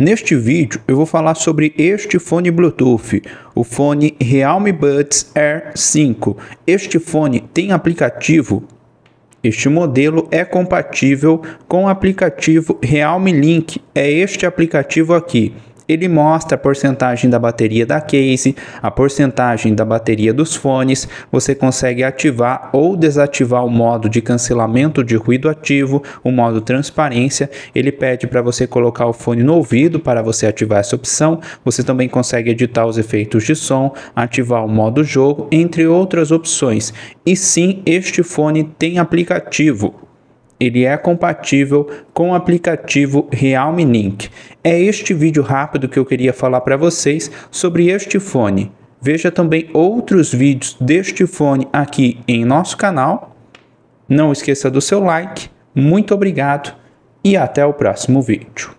Neste vídeo eu vou falar sobre este fone Bluetooth, o fone Realme Buds Air 5. Este fone tem aplicativo? Este modelo é compatível com o aplicativo Realme Link, é este aplicativo aqui ele mostra a porcentagem da bateria da case, a porcentagem da bateria dos fones, você consegue ativar ou desativar o modo de cancelamento de ruído ativo, o modo transparência, ele pede para você colocar o fone no ouvido para você ativar essa opção, você também consegue editar os efeitos de som, ativar o modo jogo, entre outras opções. E sim, este fone tem aplicativo, ele é compatível com o aplicativo Realme Link. É este vídeo rápido que eu queria falar para vocês sobre este fone. Veja também outros vídeos deste fone aqui em nosso canal. Não esqueça do seu like. Muito obrigado e até o próximo vídeo.